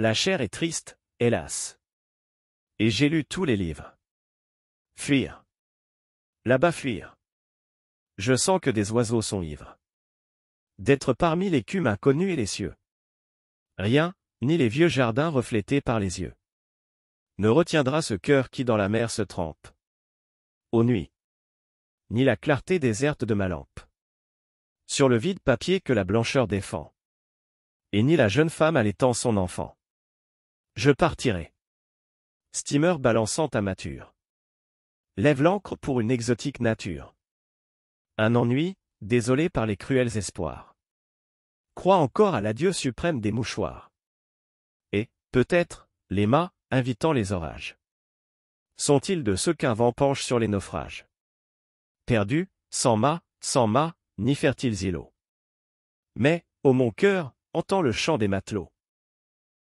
La chair est triste, hélas. Et j'ai lu tous les livres. Fuir. Là-bas fuir. Je sens que des oiseaux sont ivres. D'être parmi l'écume inconnue et les cieux. Rien, ni les vieux jardins reflétés par les yeux. Ne retiendra ce cœur qui dans la mer se trempe. Aux nuits. Ni la clarté déserte de ma lampe. Sur le vide papier que la blancheur défend. Et ni la jeune femme allaitant son enfant. Je partirai. Steamer balançant ta mature. Lève l'ancre pour une exotique nature. Un ennui, désolé par les cruels espoirs. Crois encore à l'adieu suprême des mouchoirs. Et, peut-être, les mâts, invitant les orages. Sont-ils de ceux qu'un vent penche sur les naufrages Perdu, sans mâts, sans mâts, ni fertiles îlots. Mais, ô mon cœur, entends le chant des matelots.